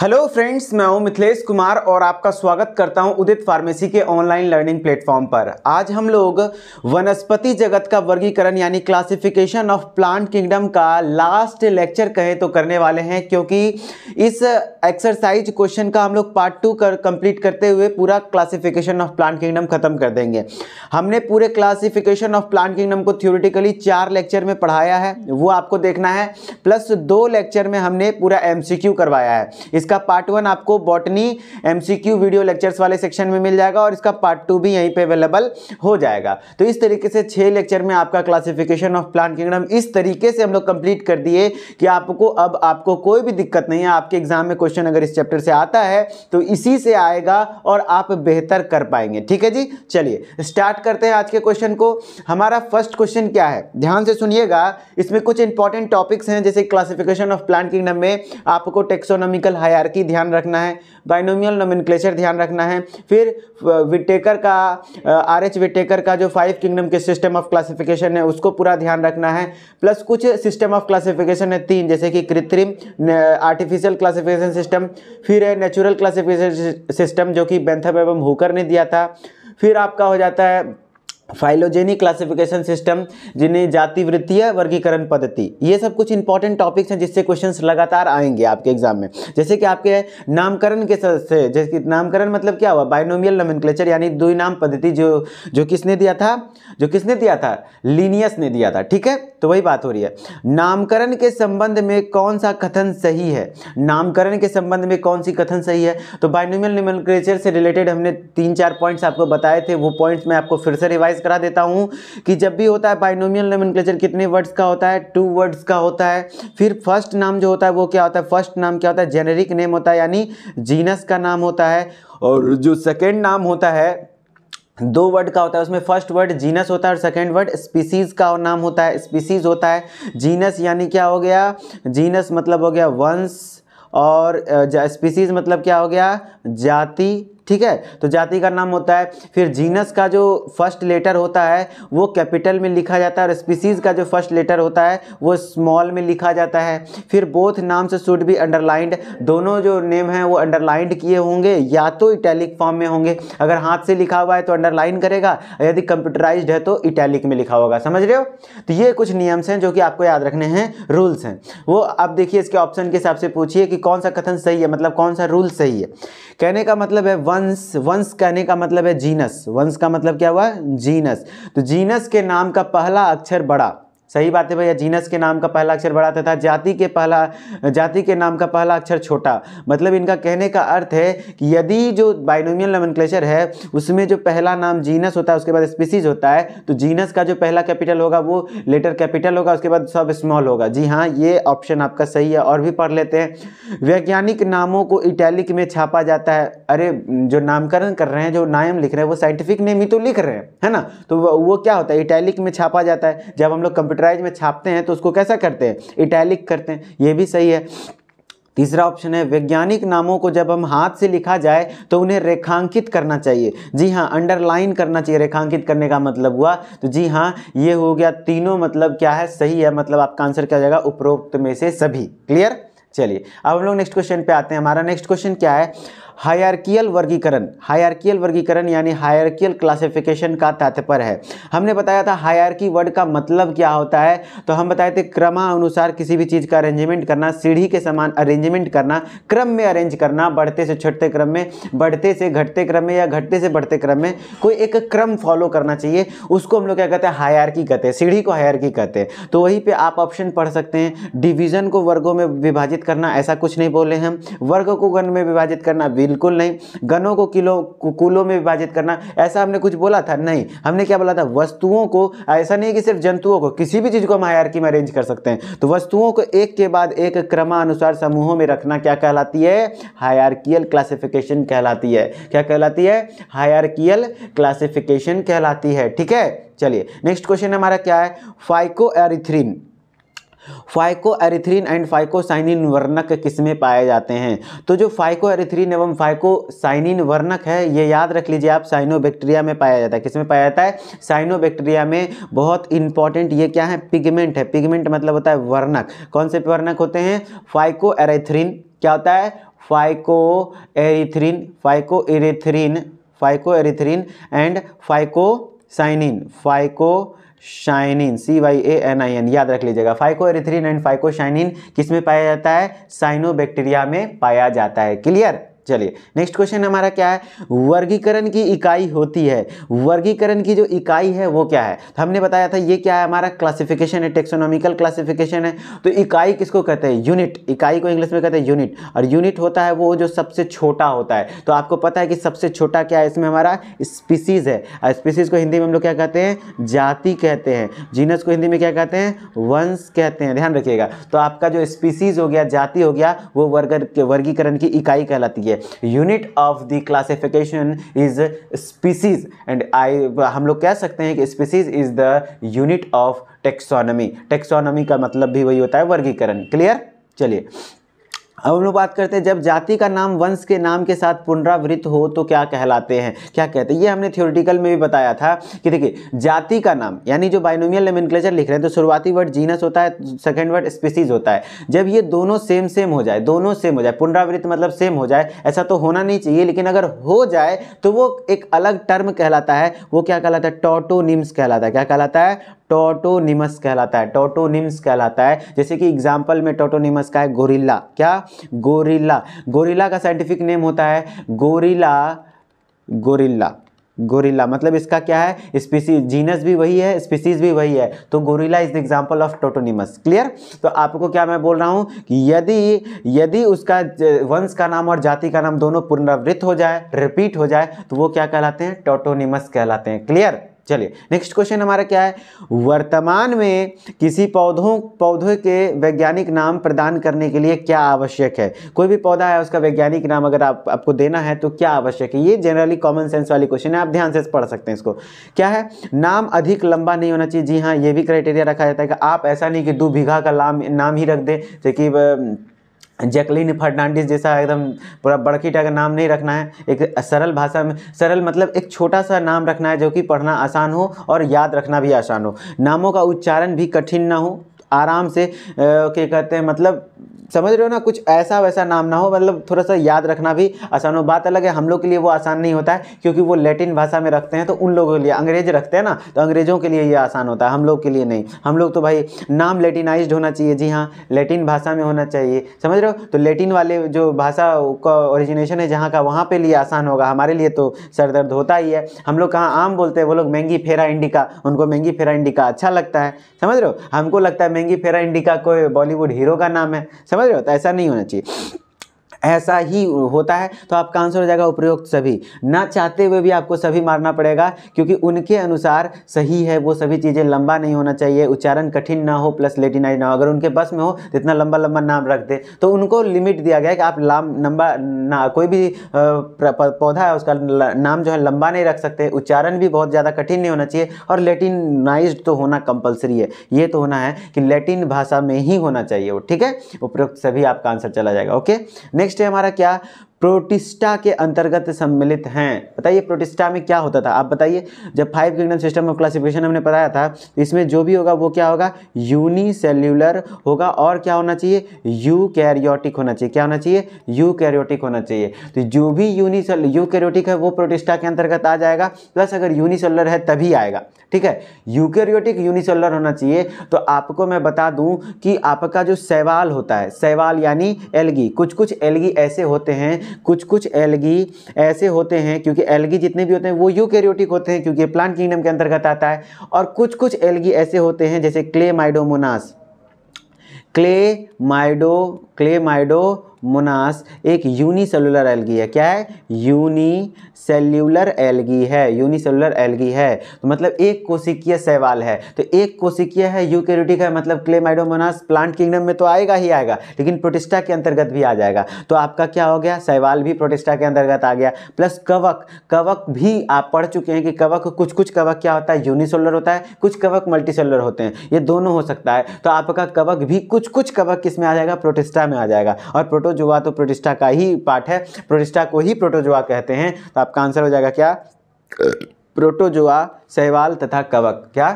hello friends मैं हूं मिथिलेश कुमार और आपका स्वागत करता हूं उदित फार्मेसी के ऑनलाइन लर्निंग प्लेटफॉर्म पर आज हम लोग वनस्पति जगत का वर्गीकरण यानी क्लासिफिकेशन ऑफ प्लांट किंगडम का लास्ट लेक्चर कहें तो करने वाले हैं क्योंकि इस एक्सरसाइज क्वेश्चन का हम लोग पार्ट टू कर कंप्लीट करते हुए पूरा क्लासिफिकेशन ऑफ प्लांट किंगडम खत्म कर देंगे हमने पूरे क्लासिफिकेशन ऑफ प्लांट किंगडम को थ्योरिटिकली चार लेक्चर में पढ़ाया है वो आपको देखना है प्लस दो लेक्चर में हमने पूरा एम करवाया है इस इसका पार्ट वन आपको बॉटनी एमसीक्यू वीडियो लेक्चर्स वाले सेक्शन में मिल जाएगा और इसका पार्ट टू भी यहीं पे अवेलेबल हो जाएगा तो इस तरीके से छः लेक्चर में आपका क्लासिफिकेशन ऑफ प्लांट किंगडम इस तरीके से हम लोग कंप्लीट कर दिए कि आपको अब आपको कोई भी दिक्कत नहीं है आपके एग्जाम में क्वेश्चन अगर इस चैप्टर से आता है तो इसी से आएगा और आप बेहतर कर पाएंगे ठीक है जी चलिए स्टार्ट करते हैं आज के क्वेश्चन को हमारा फर्स्ट क्वेश्चन क्या है ध्यान से सुनिएगा इसमें कुछ इंपॉर्टेंट टॉपिक्स हैं जैसे क्लासिफिकेशन ऑफ प्लांट किंगडम में आपको टेक्सोनॉमिकल हायर हायरकी ध्यान रखना है बाइनोमियल नोमिनक्लेचर ध्यान रखना है फिर विटेकर का आर एच विटेकर का जो फाइव किंगडम के सिस्टम ऑफ क्लासिफिकेशन है उसको पूरा ध्यान रखना है प्लस कुछ सिस्टम ऑफ क्लासिफिकेशन है तीन जैसे कि कृत्रिम आर्टिफिशियल क्लासिफिकेशन सिस्टम फिर है नेचुरल क्लासिफिकेशन सिस्टम जो कि बेंथम एवं हुकर ने दिया था फिर आपका हो जाता है फाइलोजेनी क्लासिफिकेशन सिस्टम जिन्हें जाति वृत्तीय वर्गीकरण पद्धति ये सब कुछ इंपॉर्टेंट टॉपिक्स हैं जिससे क्वेश्चंस लगातार आएंगे आपके एग्जाम में जैसे कि आपके नामकरण के से जैसे कि नामकरण मतलब क्या हुआ बाइनोमियल नोमेनक्लेचर यानी दुई नाम पद्धति जो जो किसने दिया था जो किसने दिया था लीनियस ने दिया था ठीक है तो वही बात हो रही है नामकरण के संबंध में कौन सा कथन सही है नामकरण के संबंध में कौन सी कथन सही है तो बाइनोमियल न्यूमेरिकल्चर से रिलेटेड हमने तीन चार पॉइंट्स आपको बताए थे वो पॉइंट्स मैं आपको फिर से रिवाइज करा देता हूँ कि जब भी होता है बाइनोमियल न्यूमेरिकल्चर कितने वर्ड्स का होता है टू वर्ड्स का होता है फिर फर्स्ट नाम जो होता है वो क्या होता है फर्स्ट नाम क्या होता है जेनेरिक नेम होता है यानी जीनस का नाम होता है और जो सेकेंड नाम होता है दो वर्ड का होता है उसमें फर्स्ट वर्ड जीनस होता है और सेकंड वर्ड स्पीसीज़ का नाम होता है स्पीसीज़ होता है जीनस यानी क्या हो गया जीनस मतलब हो गया वंश और स्पीसीज़ मतलब क्या हो गया जाति ठीक है तो जाति का नाम होता है फिर जीनस का जो फर्स्ट लेटर होता है वो कैपिटल में लिखा जाता है और स्पीसीज़ का जो फर्स्ट लेटर होता है वो स्मॉल में लिखा जाता है फिर both names should be underlined दोनों जो नेम हैं वो अंडरलाइंड किए होंगे या तो इटैलिक फॉर्म में होंगे अगर हाथ से लिखा हुआ है तो अंडरलाइन करेगा यदि कंप्यूटराइज है तो इटैलिक में लिखा होगा समझ रहे हो तो ये कुछ नियम्स हैं जो कि आपको याद रखने हैं रूल्स हैं वो आप देखिए इसके ऑप्शन के हिसाब से पूछिए कि कौन सा कथन सही है मतलब कौन सा रूल सही है कहने का मतलब है वन वंश वंश कहने का मतलब है जीनस वंश का मतलब क्या हुआ जीनस तो जीनस के नाम का पहला अक्षर बड़ा सही बात है भैया जीनस के नाम का पहला अक्षर बड़ा तथा जाति के पहला जाति के नाम का पहला अक्षर छोटा मतलब इनका कहने का अर्थ है कि यदि जो बाइनोमियल नमन है उसमें जो पहला नाम जीनस होता है उसके बाद स्पीसीज होता है तो जीनस का जो पहला कैपिटल होगा वो लेटर कैपिटल होगा उसके बाद सब स्मॉल होगा जी हाँ ये ऑप्शन आपका सही है और भी पढ़ लेते हैं वैज्ञानिक नामों को इटैलिक में छापा जाता है अरे जो नामकरण कर रहे हैं जो नाम लिख रहे हैं वो साइंटिफिक नेम ही तो लिख रहे हैं है ना तो वो क्या होता है इटैलिक में छापा जाता है जब हम लोग कंप्यूटर पेपराइज में छापते हैं तो उसको कैसा करते हैं इटैलिक करते हैं ये भी सही है तीसरा ऑप्शन है वैज्ञानिक नामों को जब हम हाथ से लिखा जाए तो उन्हें रेखांकित करना चाहिए जी हाँ अंडरलाइन करना चाहिए रेखांकित करने का मतलब हुआ तो जी हाँ ये हो गया तीनों मतलब क्या है सही है मतलब आपका आंसर क्या जाएगा उपरोक्त में से सभी क्लियर चलिए अब हम लोग नेक्स्ट क्वेश्चन पे आते हैं हमारा नेक्स्ट क्वेश्चन क्या है हायरकियल वर्गीकरण हायरकियल वर्गीकरण यानी हायरकियल क्लासिफिकेशन का तात्पर्य है हमने बताया था हायरकी वर्ड का मतलब क्या होता है तो हम बताए थे क्रमानुसार किसी भी चीज़ का अरेंजमेंट करना सीढ़ी के समान अरेंजमेंट करना क्रम में अरेंज करना बढ़ते से छठते क्रम में बढ़ते से घटते क्रम में या घटते से बढ़ते क्रम में कोई एक क्रम फॉलो करना चाहिए उसको हम लोग क्या कहते हैं हायरकी कहते हैं सीढ़ी को हायरकी कहते हैं तो वहीं पर आप ऑप्शन पढ़ सकते हैं डिवीज़न को वर्गों में विभाजित करना ऐसा कुछ नहीं बोले हम वर्ग को गण में विभाजित करना बिल्कुल नहीं गनों को किलो कुलों में विभाजित करना ऐसा हमने कुछ बोला था नहीं हमने क्या बोला था वस्तुओं को ऐसा नहीं कि सिर्फ जंतुओं को किसी भी चीज़ को हम हायरकी में अरेंज कर सकते हैं तो वस्तुओं को एक के बाद एक क्रमानुसार समूहों में रखना क्या कहलाती है हायरकियल क्लासिफिकेशन कहलाती है क्या कहलाती है हायरकियल क्लासिफिकेशन कहलाती है ठीक है चलिए नेक्स्ट क्वेश्चन हमारा क्या है phycoerythrin phycoerythrin and phycocyanin वर्णक किस्में पाए जाते हैं तो जो फाइको एरिथ्रिन एवं फाइकोसाइनिन वर्णक है ये याद रख लीजिए आप साइनोबैक्टीरिया में पाया जाता है किसमें पाया जाता है साइनोबैक्टीरिया में बहुत इंपॉर्टेंट ये क्या है पिगमेंट है पिगमेंट मतलब होता है वर्णक कौन से वर्णक होते हैं फाइको एरेथ्रिन क्या होता है phycoerythrin phycoerythrin phycoerythrin and phycocyanin phycocyanin C Y A N I N याद रख लीजिएगा phycoerythrin and phycocyanin किस में पाया जाता है साइनोबैक्टीरिया में पाया जाता है क्लियर चलिए नेक्स्ट क्वेश्चन हमारा क्या है वर्गीकरण की इकाई होती है वर्गीकरण की जो इकाई है वो क्या है तो हमने बताया था ये क्या है हमारा क्लासिफिकेशन है टेक्सोनॉमिकल क्लासिफिकेशन है तो इकाई किसको कहते हैं यूनिट इकाई को इंग्लिश में कहते हैं यूनिट और यूनिट होता है वो जो सबसे छोटा होता है तो आपको पता है कि सबसे छोटा क्या है इसमें हमारा स्पीसीज है स्पीसीज को हिंदी में हम लोग क्या कहते हैं जाति कहते हैं जीनस को हिंदी में क्या कहते हैं वंश कहते हैं ध्यान रखिएगा तो आपका जो स्पीसीज हो गया जाति हो गया वो वर्ग वर्गीकरण की इकाई कहलाती है unit of the classification is species and I हम लोग कह सकते हैं कि species is the unit of taxonomy taxonomy का मतलब भी वही होता है वर्गीकरण क्लियर चलिए अब हम लोग बात करते हैं जब जाति का नाम वंश के नाम के साथ पुनरावृत्त हो तो क्या कहलाते हैं क्या कहते हैं ये हमने थियोरिटिकल में भी बताया था कि देखिए जाति का नाम यानी जो बाइनोमियल लेमिनक्लेचर लिख रहे हैं तो शुरुआती वर्ड जीनस होता है सेकंड वर्ड स्पीसीज होता है जब ये दोनों सेम सेम हो जाए दोनों सेम हो जाए पुनरावृत्त मतलब सेम हो जाए ऐसा तो होना नहीं चाहिए लेकिन अगर हो जाए तो वो एक अलग टर्म कहलाता है वो क्या कहलाता है टोटोनिम्स कहलाता है क्या कहलाता है टोटोनिमस कहलाता है टोटोनिम्स कहलाता है जैसे कि एग्जाम्पल में टोटोनिमस का है गोरिल्ला क्या गोरिल्ला गोरिल्ला का साइंटिफिक नेम होता है गोरिल्ला गोरिल्ला गोरिल्ला मतलब इसका क्या है स्पीसीज जीनस भी वही है स्पीसीज भी वही है तो gorilla is the example of tautonymous clear तो आपको क्या मैं बोल रहा हूँ कि यदि यदि उसका वंश का नाम और जाति का नाम दोनों पुनरावृत्त हो जाए रिपीट हो जाए तो वो क्या कहलाते हैं टोटोनिमस कहलाते हैं क्लियर चलिए नेक्स्ट क्वेश्चन हमारा क्या है वर्तमान में किसी पौधों पौधों के वैज्ञानिक नाम प्रदान करने के लिए क्या आवश्यक है कोई भी पौधा है उसका वैज्ञानिक नाम अगर आप आपको देना है तो क्या आवश्यक है ये जनरली कॉमन सेंस वाली क्वेश्चन है आप ध्यान से पढ़ सकते हैं इसको क्या है नाम अधिक लंबा नहीं होना चाहिए जी हाँ ये भी क्राइटेरिया रखा जाता है कि आप ऐसा नहीं कि दो बीघा का नाम ही रख दें जैसे जैकलीन फर्नांडिस जैसा एकदम पूरा बड़की का नाम नहीं रखना है एक सरल भाषा में सरल मतलब एक छोटा सा नाम रखना है जो कि पढ़ना आसान हो और याद रखना भी आसान हो नामों का उच्चारण भी कठिन ना हो आराम से क्या कहते हैं मतलब समझ रहे हो ना कुछ ऐसा वैसा नाम ना हो मतलब थोड़ा सा याद रखना भी आसान हो बात अलग है हम लोग के लिए वो आसान नहीं होता है क्योंकि वो लेटिन भाषा में रखते हैं तो उन लोगों के लिए अंग्रेज रखते हैं ना तो अंग्रेज़ों के लिए ये आसान होता है हम लोग के लिए नहीं हम लोग तो भाई नाम लेटिनाइज होना चाहिए जी हाँ लेटिन भाषा में होना चाहिए समझ रहे हो तो लेटिन वाले जो भाषा का ओरिजिनेशन है जहाँ का वहाँ पर लिए आसान होगा हमारे लिए तो सर दर्द होता ही है हम लोग कहाँ आम बोलते हैं वो लोग महंगी फेरा इंडिका उनको महंगी फेरा इंडिका अच्छा लगता है समझ रहे हो हमको लगता है महंगी फेरा इंडिका कोई बॉलीवुड हीरो का नाम है समझ समझ रहे हो तो ऐसा नहीं होना चाहिए ऐसा ही होता है तो आपका आंसर हो जाएगा उपयुक्त सभी ना चाहते हुए भी आपको सभी मारना पड़ेगा क्योंकि उनके अनुसार सही है वो सभी चीज़ें लंबा नहीं होना चाहिए उच्चारण कठिन ना हो प्लस लेटिनाइज ना हो अगर उनके बस में हो तो इतना लंबा लंबा नाम रख दे तो उनको लिमिट दिया गया है कि आप लाम लंबा ना कोई भी पौधा है उसका नाम जो है लंबा नहीं रख सकते उच्चारण भी बहुत ज़्यादा कठिन नहीं होना चाहिए और लेटिनाइज तो होना कंपलसरी है ये तो होना है कि लेटिन भाषा में ही होना चाहिए वो ठीक है उपयुक्त सभी आपका आंसर चला जाएगा ओके नेक्स्ट नेक्स्ट है हमारा क्या प्रोटिस्टा के अंतर्गत सम्मिलित हैं बताइए प्रोटिस्टा में क्या होता था आप बताइए जब five kingdom system of classification हमने बताया था इसमें जो भी होगा वो क्या होगा यूनिसेल्यूलर होगा और क्या होना चाहिए यू कैरियोटिक होना चाहिए क्या होना चाहिए यू कैरियोटिक होना चाहिए तो जो भी यूनिसेल यू कैरियोटिक है वो प्रोटिस्टा के अंतर्गत आ जाएगा प्लस अगर यूनिसेलर है तभी आएगा ठीक है यूकैरियोटिक यूनिसेलर होना चाहिए तो आपको मैं बता दूं कि आपका जो सैवाल होता है सैवाल यानी एलगी कुछ कुछ एलगी ऐसे होते हैं कुछ कुछ एलगी ऐसे होते हैं क्योंकि एलगी जितने भी होते हैं वो यूकैरियोटिक होते हैं क्योंकि प्लांट किंगडम के अंतर्गत आता है और कुछ कुछ एलगी ऐसे होते हैं जैसे Chlamydomonas Chlamydo Chlamydomonas एक यूनिसेलुलर एलगी है क्या है यूनिसेल्यूलर एलगी है यूनिसेलुलर एलगी है तो मतलब एक कोशिकीय सवाल है तो एक कोशिकीय है यूकेरियोटिक है मतलब क्लेमाइडोमोनास प्लांट किंगडम में तो आएगा ही आएगा लेकिन प्रोटिस्टा के अंतर्गत भी आ जाएगा तो आपका क्या हो गया सवाल भी प्रोटिस्टा के अंतर्गत आ गया प्लस कवक कवक भी आप पढ़ चुके हैं कि कवक कुछ कुछ कवक क्या होता है यूनिसेलुलर होता है कुछ कवक मल्टीसेलुलर होते हैं ये दोनों हो सकता है तो आपका कवक भी कुछ कुछ कवक किस में आ जाएगा प्रोटिस्टा में आ जाएगा और प्रोटो प्रोटोजुआ तो प्रोटिस्टा का ही पार्ट है प्रोटिस्टा को ही प्रोटोजुआ कहते हैं तो आपका आंसर हो जाएगा क्या प्रोटोजुआ सहवाल तथा कवक क्या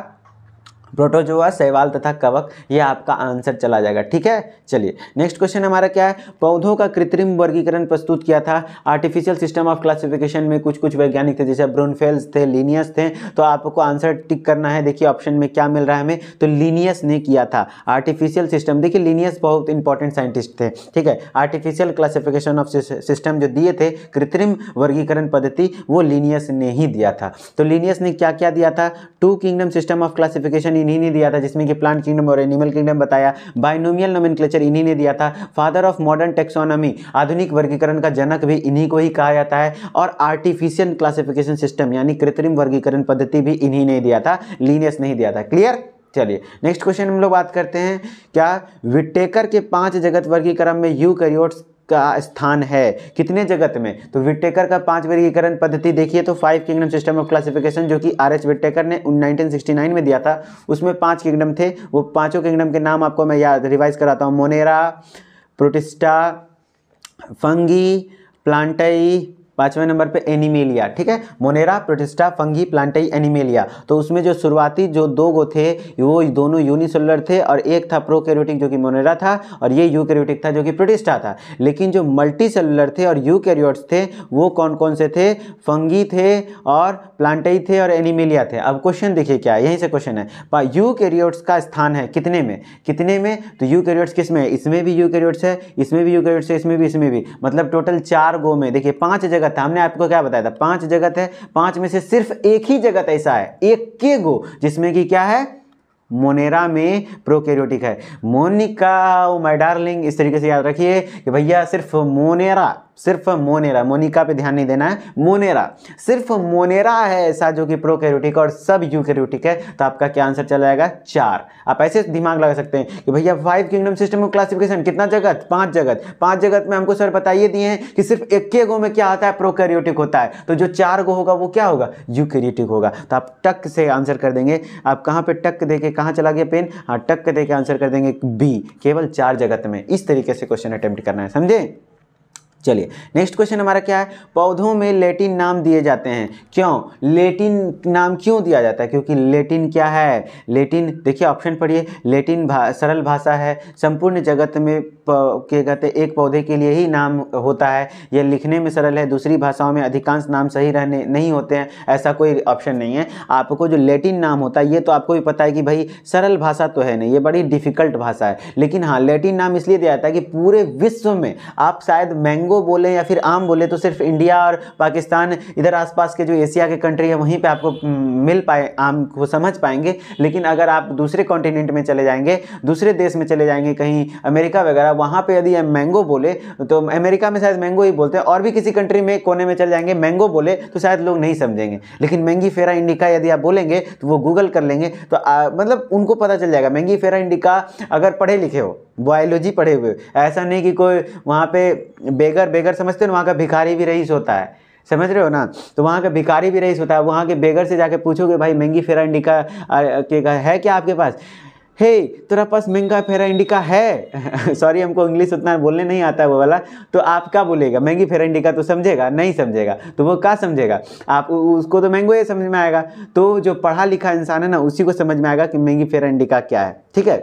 प्रोटोजोआ सेवाल तथा कवक ये आपका आंसर चला जाएगा ठीक है चलिए नेक्स्ट क्वेश्चन हमारा क्या है पौधों का कृत्रिम वर्गीकरण प्रस्तुत किया था आर्टिफिशियल सिस्टम ऑफ क्लासिफिकेशन में कुछ कुछ वैज्ञानिक थे जैसे ब्रोनफेल्स थे लीनियस थे तो आपको आंसर टिक करना है देखिए ऑप्शन में क्या मिल रहा है हमें तो लीनियस ने किया था आर्टिफिशियल सिस्टम देखिए लीनियस बहुत इंपॉर्टेंट साइंटिस्ट थे ठीक है आर्टिफिशियल क्लासिफिकेशन ऑफ सिस्टम जो दिए थे कृत्रिम वर्गीकरण पद्धति वो लीनियस ने ही दिया था तो लीनियस ने क्या क्या दिया था two kingdom system of classification इन्हीं ने दिया था जिसमें कि प्लांट किंगडम और एनिमल किंगडम बताया बाइनोमियल नोमिन इन्हीं ने दिया था फादर ऑफ मॉडर्न टेक्सोनॉमी आधुनिक वर्गीकरण का जनक भी इन्हीं को ही कहा जाता है और आर्टिफिशियल क्लासिफिकेशन सिस्टम यानी कृत्रिम वर्गीकरण पद्धति भी इन्हीं ने दिया था लीनियस नहीं दिया था क्लियर चलिए नेक्स्ट क्वेश्चन हम लोग बात करते हैं क्या विटेकर के पांच जगत वर्गीकरण में यू का स्थान है कितने जगत में तो विटेकर का पांच वर्गीकरण पद्धति देखिए तो five kingdom system of classification जो कि आर एच विटेकर ने 1969 में दिया था उसमें पांच किंगडम थे वो पांचों किंगडम के नाम आपको मैं याद रिवाइज कराता हूँ मोनेरा प्रोटिस्टा फंगी प्लांटई पाँचवें नंबर पे एनिमेलिया ठीक है Monera Protista Fungi Plantae Animalia तो उसमें जो शुरुआती जो दो गो थे वो दोनों यूनिसेलुलर थे और एक था प्रोकैरियोटिक जो कि मोनेरा था और ये यूकैरियोटिक था जो कि प्रोटिस्टा था लेकिन जो मल्टी सेलुलर थे और यूकैरियोट्स थे वो कौन कौन से थे फंगी थे और प्लांटई थे और एनिमेलिया थे अब क्वेश्चन देखिए क्या यहीं से क्वेश्चन है यूकैरियोट्स का स्थान है कितने में कितने में तो यूकैरियोट्स किस में इसमें भी यूकैरियोट्स है इसमें भी यूकैरियोट्स है इसमें भी इसमें भी मतलब टोटल चार गो में देखिए पाँच जगह जगत है हमने आपको क्या बताया था पांच जगत है पांच में से सिर्फ एक ही जगत ऐसा है एक के गो जिसमें कि क्या है मोनेरा में प्रोकैरियोटिक है मोनिका ओ माय डार्लिंग इस तरीके से याद रखिए कि भैया सिर्फ मोनेरा सिर्फ मोनेरा मोनिका पे ध्यान नहीं देना है मोनेरा सिर्फ मोनेरा है ऐसा जो कि प्रो और सब यू है तो आपका क्या आंसर चला जाएगा चार आप ऐसे दिमाग लगा सकते हैं कि भैया five kingdom system of classification कितना जगत पांच जगत पांच जगत में हमको सर बताइए दिए हैं कि सिर्फ इक्के गो में क्या होता है प्रोकैरियोटिक होता है तो जो चार गो होगा वो क्या होगा यूकैरियोटिक होगा तो आप टक से आंसर कर देंगे आप कहाँ पर टक दे के कहाँ चला गया पेन हाँ टक दे के आंसर कर देंगे बी केवल चार जगत में इस तरीके से क्वेश्चन अटैम्प्ट करना है समझे चलिए नेक्स्ट क्वेश्चन हमारा क्या है पौधों में लेटिन नाम दिए जाते हैं क्यों लेटिन नाम क्यों दिया जाता है क्योंकि लेटिन क्या है लेटिन देखिए ऑप्शन पढ़िए लेटिन भा, सरल भाषा है संपूर्ण जगत में के कहते एक पौधे के लिए ही नाम होता है यह लिखने में सरल है दूसरी भाषाओं में अधिकांश नाम सही रहने नहीं होते हैं ऐसा कोई ऑप्शन नहीं है आपको जो लेटिन नाम होता है ये तो आपको भी पता है कि भाई सरल भाषा तो है नहीं ये बड़ी डिफिकल्ट भाषा है लेकिन हाँ लेटिन नाम इसलिए दिया जाता है कि पूरे विश्व में आप शायद मैंगो लोगो बोलें या फिर आम बोलें तो सिर्फ इंडिया और पाकिस्तान इधर आसपास के जो एशिया के कंट्री है वहीं पर आपको मिल पाए आम को समझ पाएंगे लेकिन अगर आप दूसरे कॉन्टिनेंट में चले जाएंगे दूसरे देश में चले जाएंगे कहीं अमेरिका वगैरह वहाँ पर यदि मैंगो बोले तो अमेरिका में शायद मैंगो ही बोलते हैं और भी किसी कंट्री में कोने में चले जाएंगे मैंगो बोले तो शायद लोग नहीं समझेंगे लेकिन मैंगी फेरा इंडिका यदि आप बोलेंगे तो वो गूगल कर लेंगे तो मतलब उनको पता चल जाएगा मैंगी फेरा इंडिका अगर पढ़े लिखे हो बायोलॉजी पढ़े हुए ऐसा नहीं कि कोई वहाँ पे बेगर बेगर समझते हो वहाँ का भिखारी भी रईस होता है समझ रहे हो ना तो वहाँ का भिखारी भी रईस होता है वहाँ के बेगर से जाके पूछोगे भाई महंगी फेरा इंडिका के है क्या आपके पास हे hey, तेरा पास महंगा फेरा इंडिका है सॉरी हमको इंग्लिश उतना बोलने नहीं आता वो वाला तो आप क्या बोलेगा महंगी फेरा इंडिका तो समझेगा नहीं समझेगा तो वो क्या समझेगा आप उसको तो महंगो ये समझ में आएगा तो जो पढ़ा लिखा इंसान है ना उसी को समझ में आएगा कि महंगी फेरा इंडिका क्या है ठीक है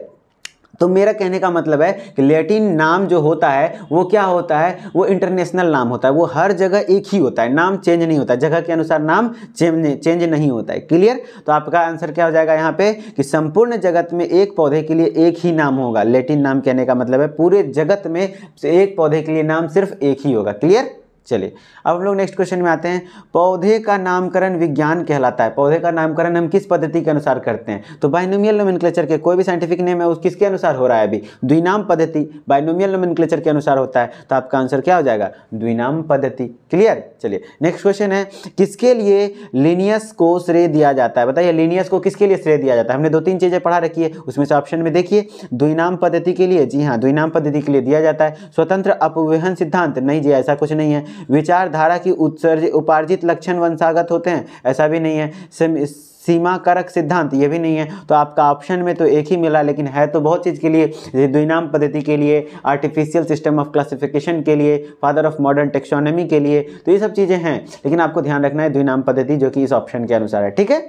तो मेरा कहने का मतलब है कि लेटिन नाम जो होता है वो क्या होता है वो इंटरनेशनल नाम होता है वो हर जगह एक ही होता है नाम चेंज नहीं होता जगह के अनुसार नाम चेंज चेंज नहीं होता है क्लियर तो आपका आंसर क्या हो जाएगा यहाँ पे कि संपूर्ण जगत में एक पौधे के लिए एक ही नाम होगा लेटिन नाम कहने का मतलब है पूरे जगत में एक पौधे के लिए नाम सिर्फ एक ही होगा क्लियर चलिए अब हम लोग नेक्स्ट क्वेश्चन में आते हैं पौधे का नामकरण विज्ञान कहलाता है पौधे का नामकरण हम किस पद्धति के अनुसार करते हैं तो बाइनोमियल नोमिनक्लेचर के कोई भी साइंटिफिक नेम है उस किसके अनुसार हो रहा है अभी द्विनाम पद्धति बाइनोमियल नोमिनक्लेचर के अनुसार होता है तो आपका आंसर क्या हो जाएगा द्विनाम पद्धति क्लियर चलिए नेक्स्ट क्वेश्चन है किसके लिए लिनियस को श्रेय दिया जाता है बताइए लिनियस को किसके लिए श्रेय दिया जाता है हमने दो तीन चीज़ें पढ़ा रखी है उसमें से ऑप्शन में देखिए द्विनाम पद्धति के लिए जी हाँ द्विनाम पद्धति के लिए दिया जाता है स्वतंत्र अपवहन सिद्धांत नहीं जी ऐसा कुछ नहीं है विचारधारा की उत्सर्ज उपार्जित लक्षण वंशागत होते हैं ऐसा भी नहीं है सीमा कारक सिद्धांत ये भी नहीं है तो आपका ऑप्शन में तो एक ही मिला लेकिन है तो बहुत चीज़ के लिए द्विनाम पद्धति के लिए आर्टिफिशियल सिस्टम ऑफ क्लासिफिकेशन के लिए फादर ऑफ मॉडर्न टेक्सोनॉमी के लिए तो ये सब चीज़ें हैं लेकिन आपको ध्यान रखना है द्विनाम पद्धति जो कि इस ऑप्शन के अनुसार है ठीक है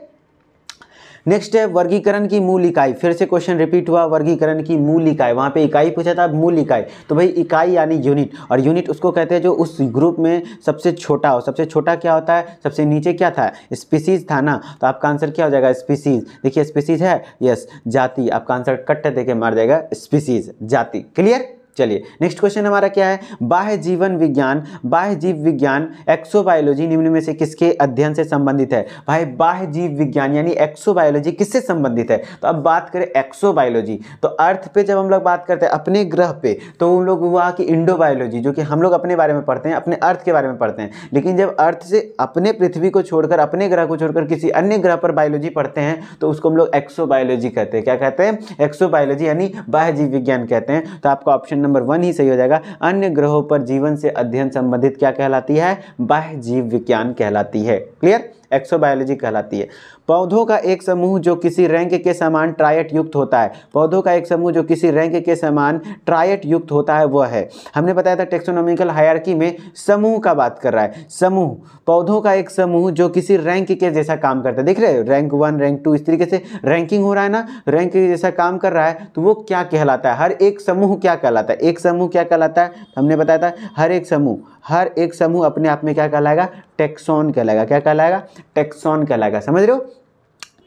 नेक्स्ट है वर्गीकरण की मूल इकाई फिर से क्वेश्चन रिपीट हुआ वर्गीकरण की मूल इकाई वहाँ पे इकाई पूछा था मूल इकाई तो भाई इकाई यानी यूनिट और यूनिट उसको कहते हैं जो उस ग्रुप में सबसे छोटा हो सबसे छोटा क्या होता है सबसे नीचे क्या था स्पीसीज था ना तो आपका आंसर क्या हो जाएगा स्पीसीज देखिए स्पीसीज है यस जाति आपका आंसर कट्टे देखे मार जाएगा स्पीसीज जाति क्लियर चलिए नेक्स्ट क्वेश्चन हमारा क्या है बाह्य जीवन विज्ञान बाह्य जीव विज्ञान एक्सोबायोलॉजी निम्न में से किसके अध्ययन से संबंधित है भाई बाह्य जीव विज्ञान यानी एक्सोबायोलॉजी किससे संबंधित है तो अब बात करें एक्सोबायोलॉजी तो अर्थ पे जब हम लोग बात करते हैं अपने ग्रह पे तो उन लोग हुआ कि इंडो बायोलॉजी जो कि हम लोग अपने बारे में पढ़ते हैं अपने अर्थ के बारे में पढ़ते हैं लेकिन जब अर्थ से अपने पृथ्वी को छोड़कर अपने ग्रह को छोड़कर किसी अन्य ग्रह पर बायोलॉजी पढ़ते हैं तो उसको हम लोग एक्सोबायोलॉजी कहते हैं क्या कहते हैं एक्सोबायोलॉजी यानी बाह्य जीव विज्ञान कहते हैं तो आपका ऑप्शन नंबर वन ही सही हो जाएगा अन्य ग्रहों पर जीवन से अध्ययन संबंधित क्या कहलाती है बाह्य जीव विज्ञान कहलाती है क्लियर एक्सोबायोलॉजी कहलाती है पौधों का एक समूह जो किसी रैंक के समान ट्रायट युक्त होता है पौधों का एक समूह जो किसी रैंक के समान ट्रायट युक्त होता है वह है हमने बताया था टेक्सोनॉमिकल हायरकी में समूह का बात कर रहा है समूह पौधों का एक समूह जो किसी रैंक के जैसा काम करता है देख रहे रैंक वन रैंक टू इस तरीके से रैंकिंग हो रहा है ना रैंक के जैसा काम कर रहा है तो वो क्या कहलाता है हर एक समूह क्या कहलाता है एक समूह क्या कहलाता है हमने बताया था हर एक समूह हर एक समूह अपने आप में क्या कहलाएगा टेक्सोन कहलाएगा क्या कहलाएगा टेक्सोन कहलाएगा समझ रहे हो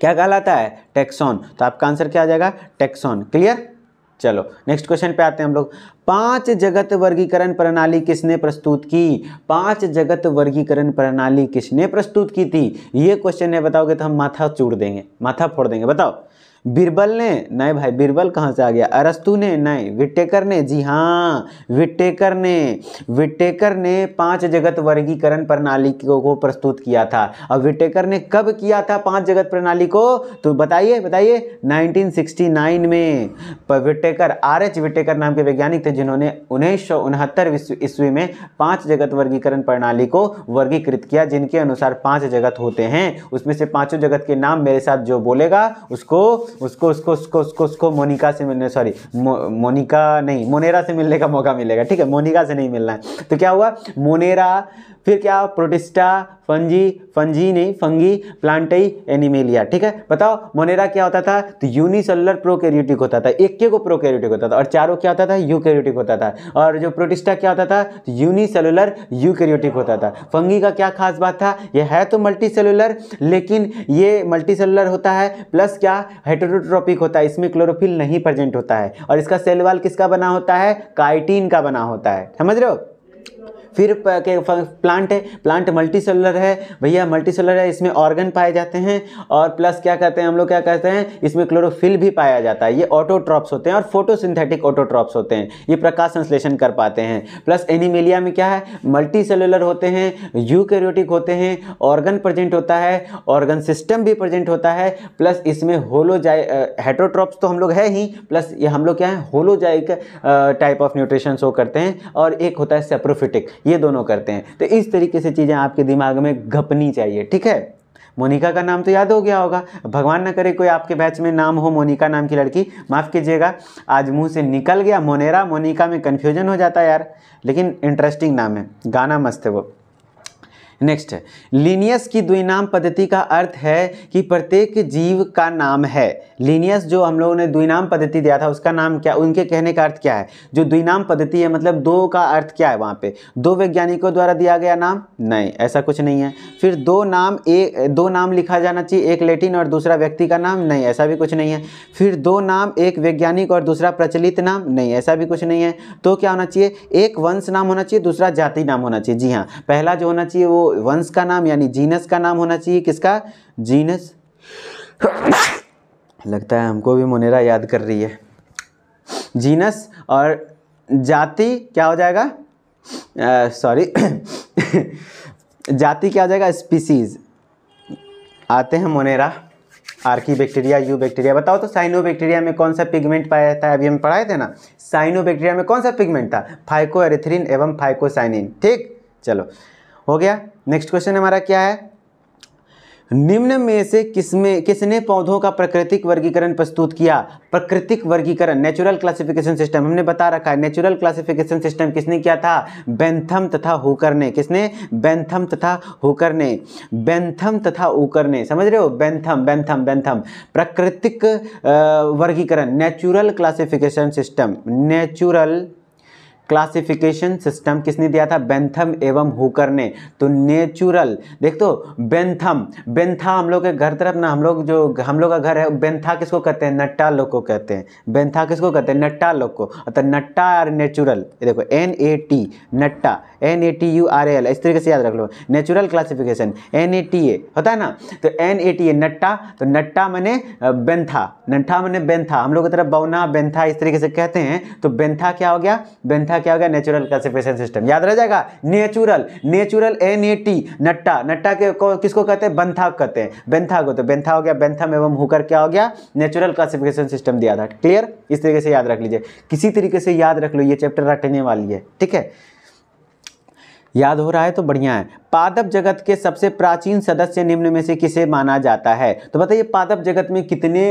क्या कहलाता है टेक्सोन तो आपका आंसर क्या आ जाएगा टेक्सोन क्लियर चलो नेक्स्ट क्वेश्चन पे आते हैं हम लोग पांच जगत वर्गीकरण प्रणाली किसने प्रस्तुत की पांच जगत वर्गीकरण प्रणाली किसने प्रस्तुत की थी ये क्वेश्चन है बताओगे तो हम माथा चूड़ देंगे माथा फोड़ देंगे बताओ बीरबल ने नहीं भाई बीरबल कहाँ से आ गया अरस्तु ने नहीं विट्टेकर ने जी हाँ विटेकर ने विटेकर ने पांच जगत वर्गीकरण प्रणाली को, को प्रस्तुत किया था और विट्टेकर ने कब किया था पांच जगत प्रणाली को तो बताइए बताइए 1969 में विट्टेकर आर एच विट्टेकर नाम के वैज्ञानिक थे जिन्होंने उन्नीस सौ ईस्वी में पाँच जगत वर्गीकरण प्रणाली को वर्गीकृत किया जिनके अनुसार पाँच जगत होते हैं उसमें से पाँचों जगत के नाम मेरे साथ जो बोलेगा उसको उसको उसको उसको उसको उसको मोनिका से मिलने सॉरी मो, मोनिका नहीं मोनेरा से मिलने का मौका मिलेगा ठीक है मोनिका से नहीं मिलना है तो क्या हुआ मोनेरा फिर क्या प्रोटिस्टा फंजी फंजी नहीं फंगी प्लांटई एनिमेलिया ठीक है बताओ मोनेरा क्या होता था तो प्रो प्रोकैरियोटिक होता था एक के को प्रोकैरियोटिक होता था और चारों क्या होता था यूकैरियोटिक होता था और जो प्रोटिस्टा क्या होता था तो यूनिसेलुलर यूकैरियोटिक होता था फंगी का क्या खास बात था ये है तो मल्टी सेलुलर लेकिन ये मल्टी सेलुलर होता है प्लस क्या हेटरोट्रॉपिक होता है इसमें क्लोरोफिल नहीं प्रेजेंट होता है और इसका सेलवाल किसका बना होता है काइटीन का बना होता है समझ रहे हो फिर के प्लांट है प्लांट मल्टी सेलर है भैया मल्टी सेलर है इसमें ऑर्गन पाए जाते हैं और प्लस क्या कहते हैं हम लोग क्या कहते हैं इसमें क्लोरोफिल भी पाया जाता है ये ऑटोट्रॉप्स होते हैं और फोटोसिंथेटिक ऑटोट्रॉप्स होते हैं ये प्रकाश संश्लेषण कर पाते हैं प्लस एनिमेलिया में क्या है मल्टी सेलुलर होते हैं यू होते हैं ऑर्गन प्रजेंट होता है ऑर्गन सिस्टम भी प्रजेंट होता है प्लस इसमें होलोजाइ हेट्रोट्रॉप्स तो हम लोग है ही प्लस ये हम लोग क्या है holozoic type of nutrition show करते हैं और एक होता है सेप्रोफिटिक ये दोनों करते हैं तो इस तरीके से चीज़ें आपके दिमाग में घपनी चाहिए ठीक है मोनिका का नाम तो याद हो गया होगा भगवान ना करे कोई आपके बैच में नाम हो मोनिका नाम की लड़की माफ़ कीजिएगा आज मुंह से निकल गया मोनेरा मोनिका में कन्फ्यूजन हो जाता है यार लेकिन इंटरेस्टिंग नाम है गाना मस्त है वो नेक्स्ट लीनियस की द्विनाम पद्धति का अर्थ है कि प्रत्येक जीव का नाम है लीनियस जो हम लोगों ने द्विनाम पद्धति दिया था उसका नाम क्या उनके कहने का अर्थ क्या है जो द्विनाम पद्धति है मतलब दो का अर्थ क्या है वहाँ पे दो वैज्ञानिकों द्वारा दिया गया नाम नहीं ऐसा कुछ नहीं है फिर दो नाम एक दो नाम लिखा जाना चाहिए एक लेटिन और दूसरा व्यक्ति का नाम नहीं ऐसा भी कुछ नहीं है फिर दो नाम एक वैज्ञानिक और दूसरा प्रचलित नाम नहीं ऐसा भी कुछ नहीं है तो क्या होना चाहिए एक वंश नाम होना चाहिए दूसरा जाति नाम होना चाहिए जी हाँ पहला जो होना चाहिए वो वंश का नाम यानी जीनस का नाम होना चाहिए किसका जीनस लगता है हमको भी मोनेरा याद कर रही है जीनस और जाति क्या हो जाएगा सॉरी जाति क्या हो जाएगा स्पीसीज आते हैं Monera archaebacteria eubacteria बताओ तो साइनो बैक्टीरिया में कौन सा पिगमेंट पाया जाता है अभी हम पढ़ाए थे ना साइनो बैक्टीरिया में कौन सा पिगमेंट था फाइको एरिथ्रिन एवं फाइकोसाइनिन ठीक चलो हो गया नेक्स्ट क्वेश्चन हमारा क्या है निम्न में से किसमें किसने पौधों का प्राकृतिक वर्गीकरण प्रस्तुत किया प्राकृतिक वर्गीकरण नेचुरल क्लासिफिकेशन सिस्टम हमने बता रखा है नेचुरल क्लासिफिकेशन सिस्टम किसने किया था बेंथम तथा हुकर ने किसने बेंथम तथा हुकर ने बेंथम तथा हुकर ने समझ रहे हो बेंथम बेंथम बेंथम प्राकृतिक वर्गीकरण natural classification system natural classification system किसने दिया था बेंथम एवं हुकर ने तो नेचुरल देख तो बेंथम बेंथा हम लोग के घर तरफ ना हम लोग जो हम लोग का घर है बेंथा किसको कहते हैं नट्टा लोग को कहते हैं बेंथा किसको कहते हैं नट्टा लोग को अतः नट्टा आर नेचुरल देखो एन ए टी नट्टा N A T U R L इस तरीके से याद रख लो natural classification N A T A होता है ना तो एन ए टी ए नट्टा तो नट्टा मैने बेंथा नट्ठा मैने बेंथा हम लोग की तरफ बौना बेंथा इस तरीके से कहते हैं तो बेंथा क्या हो गया बेंथा लिखा क्या हो गया नेचुरल क्लासिफिकेशन सिस्टम याद रह जाएगा natural natural N A T नट्टा नट्टा के को, किसको कहते हैं बंथा कहते हैं बेंथा को तो बेंथा हो गया बेंथम एवं हुकर क्या हो गया नेचुरल क्लासिफिकेशन सिस्टम दिया था क्लियर इस तरीके से याद रख लीजिए किसी तरीके से याद रख लो ये चैप्टर रटने वाली है ठीक है याद हो रहा है तो बढ़िया है पादप जगत के सबसे प्राचीन सदस्य निम्न में से किसे माना जाता है तो बताइए पादप जगत में कितने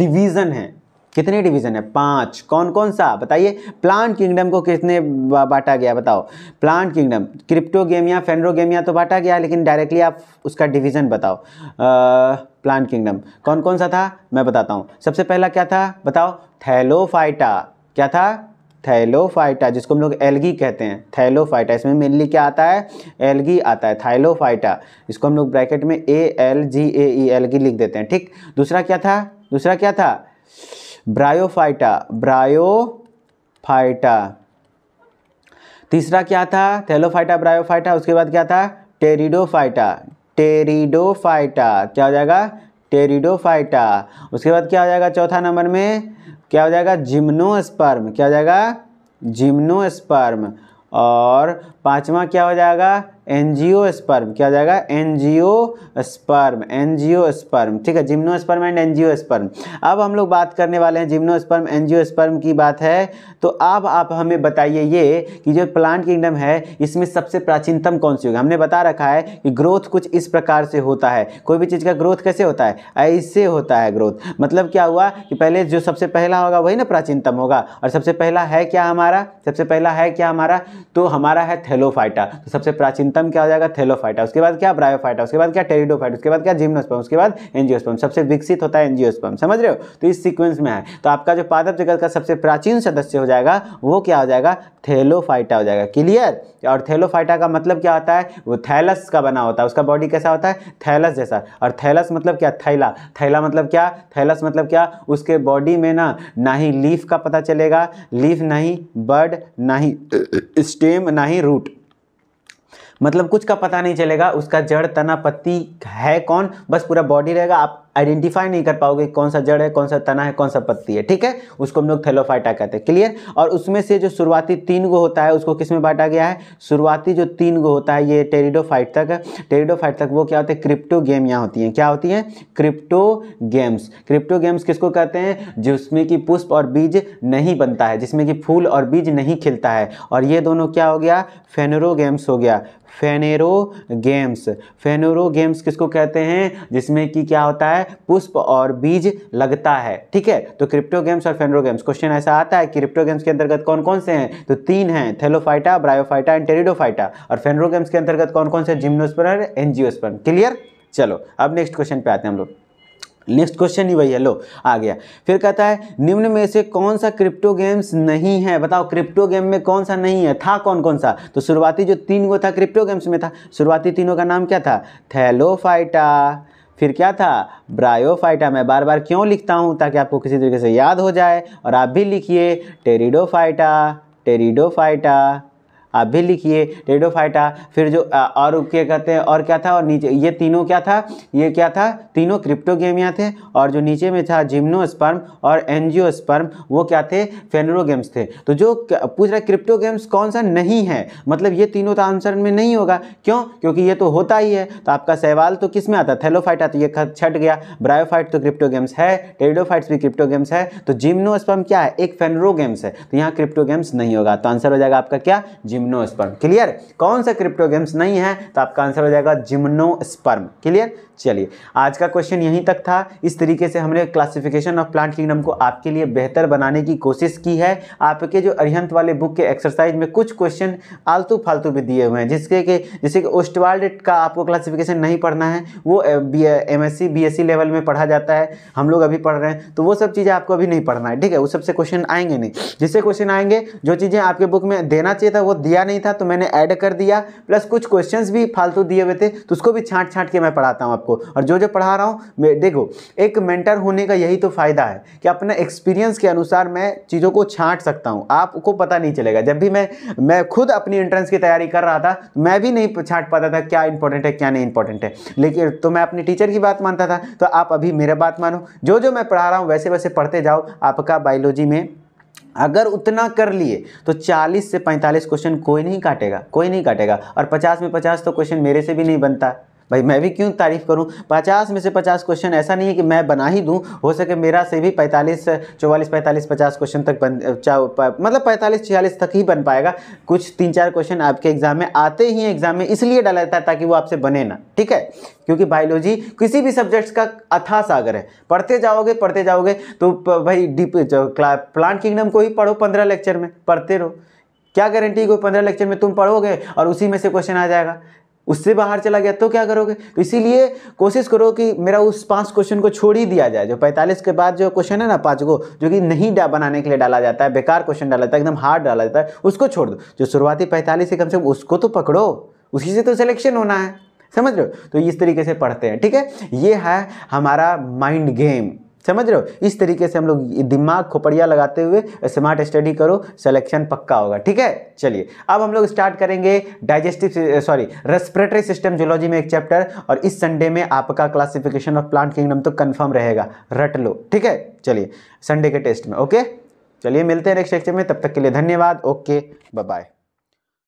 डिवीज़न हैं कितने डिवीज़न है पाँच कौन कौन सा बताइए प्लांट किंगडम को कितने बांटा गया बताओ plant kingdom cryptogamia phanerogamia तो बांटा गया लेकिन डायरेक्टली आप उसका डिवीज़न बताओ प्लांट किंगडम कौन कौन सा था मैं बताता हूँ सबसे पहला क्या था बताओ थैलोफाइटा क्या था थैलोफाइटा जिसको हम लोग एलगी कहते हैं थैलोफाइटा इसमें मेनली क्या आता है एलगी आता है थाइलोफाइटा इसको हम लोग ब्रैकेट में A L G A E algae लिख देते हैं ठीक दूसरा क्या था दूसरा क्या था ब्रायोफाइटा ब्रायोफाइटा तीसरा क्या था थेलोफाइटा ब्रायोफाइटा उसके बाद क्या था टेरिडोफाइटा टेरिडोफाइटा क्या हो जाएगा टेरिडोफाइटा उसके बाद क्या हो जाएगा चौथा नंबर में क्या हो जाएगा जिम्नोस्पर्म क्या हो जाएगा जिम्नोस्पर्म और पांचवा क्या हो जाएगा एनजीओ स्पर्म क्या जाएगा एनजीओ स्पर्म एनजीओ स्पर्म ठीक है gymnosperm and angiosperm अब हम लोग बात करने वाले हैं जिम्नो स्पर्म एनजीओ स्पर्म की बात है तो अब आप हमें बताइए ये कि जो प्लांट किंगडम है इसमें सबसे प्राचीनतम कौन सी होगी हमने बता रखा है कि ग्रोथ कुछ इस प्रकार से होता है कोई भी चीज़ का ग्रोथ कैसे होता है ऐसे होता है ग्रोथ मतलब क्या हुआ कि पहले जो सबसे पहला होगा वही ना प्राचीनतम होगा और सबसे पहला है क्या हमारा सबसे पहला है क्या हमारा तो हमारा है थेलोफाइटा तो सबसे प्राचीन टर्म क्या हो जाएगा थेलोफाइटा उसके बाद क्या ब्रायोफाइटा उसके बाद क्या टेरिडोफाइट उसके बाद क्या जिम्नोस्पम उसके बाद एनजियोस्पम सबसे विकसित होता है एनजियोस्पम समझ रहे हो तो इस सीक्वेंस में है तो आपका जो पादप जगत का सबसे प्राचीन सदस्य हो जाएगा वो क्या हो जाएगा थेलोफाइटा हो जाएगा क्लियर और थेलोफाइटा का मतलब क्या होता है वो थैलस का बना होता है उसका बॉडी कैसा होता है थैलस जैसा और थैलस मतलब क्या थैला थैला मतलब क्या थैलस मतलब क्या उसके बॉडी में ना ना ही लीफ का पता चलेगा लीफ ना ही बर्ड ना ही स्टेम ना ही रूट मतलब कुछ का पता नहीं चलेगा उसका जड़ तना पत्ती है कौन बस पूरा बॉडी रहेगा आप आइडेंटिफाई नहीं कर पाओगे कौन सा जड़ है कौन सा तना है कौन सा पत्ती है ठीक है उसको हम लोग थेलोफाइटा कहते हैं क्लियर और उसमें से जो शुरुआती तीन गो होता है उसको किस में बांटा गया है शुरुआती जो तीन गो होता है ये टेरिडोफाइट तक टेरिडोफाइट तक वो क्या होते हैं क्रिप्टो गेम यहाँ होती हैं क्या होती हैं क्रिप्टो गेम्स क्रिप्टो गेम्स किसको कहते हैं जिसमें कि पुष्प और बीज नहीं बनता है जिसमें कि फूल और बीज नहीं खिलता है और ये दोनों क्या हो गया फेनरो गेम्स हो गया फेनेरो गेम्स फेनेरो गेम्स किसको कहते हैं जिसमें कि क्या होता है पुष्प और बीज लगता है ठीक है तो क्रिप्टो गेम्स और फेनेरो गेम्स क्वेश्चन ऐसा आता है कि क्रिप्टो गेम्स के अंतर्गत कौन कौन से हैं तो तीन हैं थेलोफाइटा ब्रायोफाइटा एंड टेरिडोफाइटा और फेनेरो गेम्स के अंतर्गत कौन कौन से जिम्नोस्पर्म एंजियोस्पर्म क्लियर चलो अब नेक्स्ट क्वेश्चन पे आते हैं हम लोग नेक्स्ट क्वेश्चन ही वही लो आ गया फिर कहता है निम्न में से कौन सा क्रिप्टो गेम्स नहीं है बताओ क्रिप्टो गेम में कौन सा नहीं है था कौन कौन सा तो शुरुआती जो तीन गो था क्रिप्टो गेम्स में था शुरुआती तीनों का नाम क्या था थैलोफाइटा फिर क्या था ब्रायोफाइटा मैं बार बार क्यों लिखता हूँ ताकि आपको किसी तरीके से याद हो जाए और आप भी लिखिए टेरिडोफाइटा टेरिडोफाइटा आप भी लिखिए टेडोफाइटा फिर जो और क्या कहते हैं और क्या था और नीचे ये तीनों क्या था ये क्या था तीनों क्रिप्टोगेमिया थे और जो नीचे में था जिम्नोस्पर्म और एनजियोस्पर्म वो क्या थे फेनरोगेम्स थे तो जो पूछ रहा क्रिप्टोगेम्स कौन सा नहीं है मतलब ये तीनों तो आंसर में नहीं होगा क्यों क्योंकि ये तो होता ही है तो आपका सवाल तो किस में आता थैलोफाइट तो ये छट गया ब्रायोफाइट तो क्रिप्टोगेम्स है टेरिडोफाइट्स भी क्रिप्टोगेम्स है तो जिम्नोस्पर्म क्या है एक फेनरोगेम्स है तो यहाँ क्रिप्टोगेम्स नहीं होगा तो आंसर हो जाएगा आपका क्या जिम जिम्नोस्पर्म क्लियर कौन सा क्रिप्टोगेम्स नहीं है तो आपका आंसर हो जाएगा जिम्नोस्पर्म क्लियर चलिए आज का क्वेश्चन यहीं तक था इस तरीके से हमने क्लासिफिकेशन ऑफ प्लांट किंगडम को आपके लिए बेहतर बनाने की कोशिश की है आपके जो अरिहंत वाले बुक के एक्सरसाइज में कुछ क्वेश्चन आलतू फालतू भी दिए हुए हैं जिसके के जैसे कि ओस्टवाल्ड का आपको क्लासिफिकेशन नहीं पढ़ना है वो एम एस सी लेवल में पढ़ा जाता है हम लोग अभी पढ़ रहे हैं तो वो सब चीज़ें आपको अभी नहीं पढ़ना है ठीक है वो सबसे क्वेश्चन आएंगे नहीं जिससे क्वेश्चन आएंगे जो चीज़ें आपके बुक में देना चाहिए था वो दिया नहीं था तो मैंने ऐड कर दिया प्लस कुछ क्वेश्चन भी फालतू दिए हुए थे तो उसको भी छाँट छाँट के मैं पढ़ाता हूँ आपको और जो जो पढ़ा रहा हूँ मैं देखो एक मेंटर होने का यही तो फ़ायदा है कि अपने एक्सपीरियंस के अनुसार मैं चीज़ों को छांट सकता हूँ आपको पता नहीं चलेगा जब भी मैं मैं खुद अपनी एंट्रेंस की तैयारी कर रहा था तो मैं भी नहीं छाँट पाता था क्या इंपॉर्टेंट है क्या नहीं इंपॉर्टेंट है लेकिन तो मैं अपने टीचर की बात मानता था तो आप अभी मेरा बात मानो जो जो मैं पढ़ा रहा हूँ वैसे वैसे पढ़ते जाओ आपका बायोलॉजी में अगर उतना कर लिए तो 40 से 45 क्वेश्चन कोई नहीं काटेगा कोई नहीं काटेगा और 50 में 50 तो क्वेश्चन मेरे से भी नहीं बनता भाई मैं भी क्यों तारीफ़ करूं 50 में से 50 क्वेश्चन ऐसा नहीं है कि मैं बना ही दूं हो सके मेरा से भी 45 44 45 50 क्वेश्चन तक बन मतलब 45 46 तक ही बन पाएगा कुछ तीन चार क्वेश्चन आपके एग्ज़ाम में आते ही एग्ज़ाम में इसलिए डाला जाता है ताकि वो आपसे बने ना ठीक है क्योंकि बायोलॉजी किसी भी सब्जेक्ट्स का अथा सागर है पढ़ते जाओगे पढ़ते जाओगे तो भाई डीप प्लांट किंगडम को ही पढ़ो पंद्रह लेक्चर में पढ़ते रहो क्या गारंटी कोई पंद्रह लेक्चर में तुम पढ़ोगे और उसी में से क्वेश्चन आ जाएगा उससे बाहर चला गया तो क्या करोगे तो इसीलिए कोशिश करो कि मेरा उस पांच क्वेश्चन को छोड़ ही दिया जाए जो पैंतालीस के बाद जो क्वेश्चन है ना पाँच को जो कि नहीं डा बनाने के लिए डाला जाता है बेकार क्वेश्चन डाला जाता है एकदम हार्ड डाला जाता है उसको छोड़ दो जो शुरुआती पैंतालीस है कम से कम उसको तो पकड़ो उसी से तो सिलेक्शन होना है समझ लो तो इस तरीके से पढ़ते हैं ठीक है ये है हमारा माइंड गेम समझ रहे हो इस तरीके से हम लोग दिमाग खोपड़िया लगाते हुए स्मार्ट स्टडी करो सिलेक्शन पक्का होगा ठीक है चलिए अब हम लोग स्टार्ट करेंगे digestive sorry respiratory system zoology में एक चैप्टर और इस संडे में आपका क्लासिफिकेशन ऑफ प्लांट किंगडम तो कन्फर्म रहेगा रट लो ठीक है चलिए संडे के टेस्ट में ओके चलिए मिलते हैं नेक्स्ट लेक्चर में तब तक के लिए धन्यवाद ओके बाय